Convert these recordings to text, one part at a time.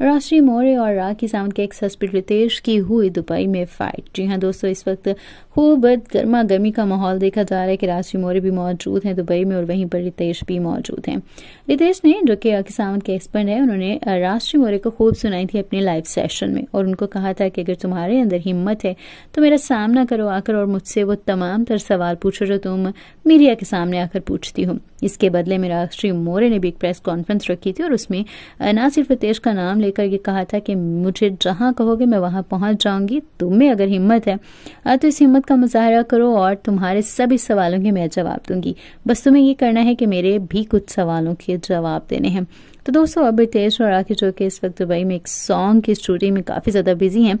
राष्ट्रीय मौर्य और राखी सावंत के एक सस्पिट रितेश की हुई दुबई में फाइट जी हाँ दोस्तों इस वक्त खूब गर्मा गर्मी का माहौल देखा जा रहा है कि राष्ट्रीय मौर्य भी मौजूद हैं दुबई में और वहीं पर रितेश भी मौजूद हैं रितेश ने जो कि राखी सावंत के एक्सपर्ट है उन्होंने राष्ट्रीय मौर्य को खूब सुनाई थी अपने लाइव सेशन में और उनको कहा था कि अगर तुम्हारे अंदर हिम्मत है तो मेरा सामना करो आकर और मुझसे वो तमाम तर सवाल पूछो जो तुम मीडिया के सामने आकर पूछती हो इसके बदले में राष्ट्रीय मौर्य ने भी एक प्रेस कॉन्फ्रेंस रखी थी और उसमें न सिर्फ रितेश का नाम लेकर ये कहा था कि मुझे जहाँ कहोगे मैं वहाँ पहुँच जाऊँगी तुम्हें अगर हिम्मत है तो इस हिम्मत का मुजाहरा करो और तुम्हारे सभी सवालों के मैं जवाब दूंगी बस तुम्हें ये करना है कि मेरे भी कुछ सवालों के जवाब देने हैं तो दोस्तों अब रितेश और राखी चौके इस वक्त दुबई में एक सॉन्ग की स्टूडियो में काफ़ी ज़्यादा बिजी हैं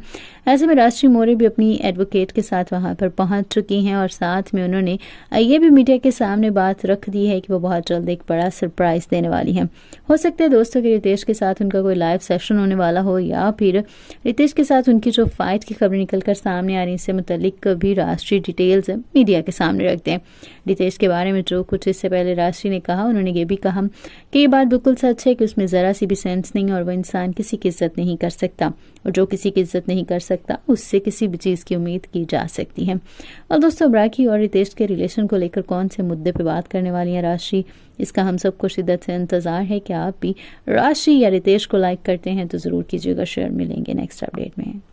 ऐसे में राष्ट्रीय मोरे भी अपनी एडवोकेट के साथ वहां पर पहुंच चुकी हैं और साथ में उन्होंने ये भी मीडिया के सामने बात रख दी है कि वो बहुत जल्द एक बड़ा सरप्राइज देने वाली है हो सकता है दोस्तों की रितेश के साथ उनका कोई लाइव सेशन होने वाला हो या फिर रितेश के साथ उनकी जो फाइट की खबरें निकलकर सामने आ रही इससे मुतलिक भी राष्ट्रीय डिटेल्स मीडिया के सामने रखते हैं रितेश के बारे में जो कुछ इससे पहले राष्ट्रीय ने कहा उन्होंने ये भी कहा कि ये बात बिल्कुल सच है है कि उसमें ज़रा सी भी सेंस नहीं और वह इंसान किसी की इज्जत नहीं कर सकता और जो किसी की इज्जत नहीं कर सकता उससे किसी भी चीज़ की उम्मीद की जा सकती है और दोस्तों राखी और रितेश के रिलेशन को लेकर कौन से मुद्दे पर बात करने वाली हैं राशि इसका हम सबको शिद्दत से इंतज़ार है कि आप भी राशि या रितेश को लाइक करते हैं तो ज़रूर कीजिएगा शेयर मिलेंगे नेक्स्ट अपडेट में